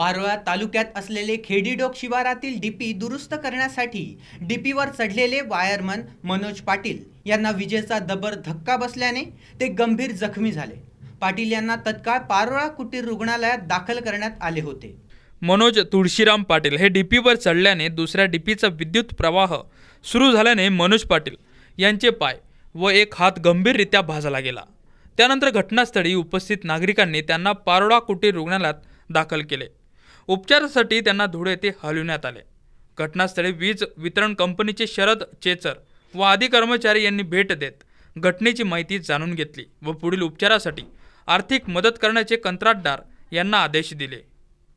पारोळा तालुक्यात असलेले खेडीडोक शिवारातील डीपी दुरुस्त करण्यासाठी डीपीवर चढलेले वायरमन मनोज पाटील यांना विजेचा दबर धक्का बसल्याने ते गंभीर जखमी झाले पाटील यांना तत्काळ पारोळा कुटीर रुग्णालयात दाखल करण्यात आले होते मनोज तुळशीराम पाटील हे डीपीवर चढल्याने दुसऱ्या डीपीचा विद्युत प्रवाह सुरू झाल्याने मनोज पाटील यांचे पाय व एक हात गंभीररित्या भाजला गेला त्यानंतर घटनास्थळी उपस्थित नागरिकांनी त्यांना पारोळा कुटीर रुग्णालयात दाखल केले उपचारासाठी त्यांना धुळे येथे हलविण्यात आले घटनास्थळी वीज वितरण कंपनीचे शरद चेचर व आदी कर्मचारी यांनी भेट देत घटनेची माहिती जाणून घेतली व पुढील उपचारासाठी आर्थिक मदत करण्याचे कंत्राटदार यांना आदेश दिले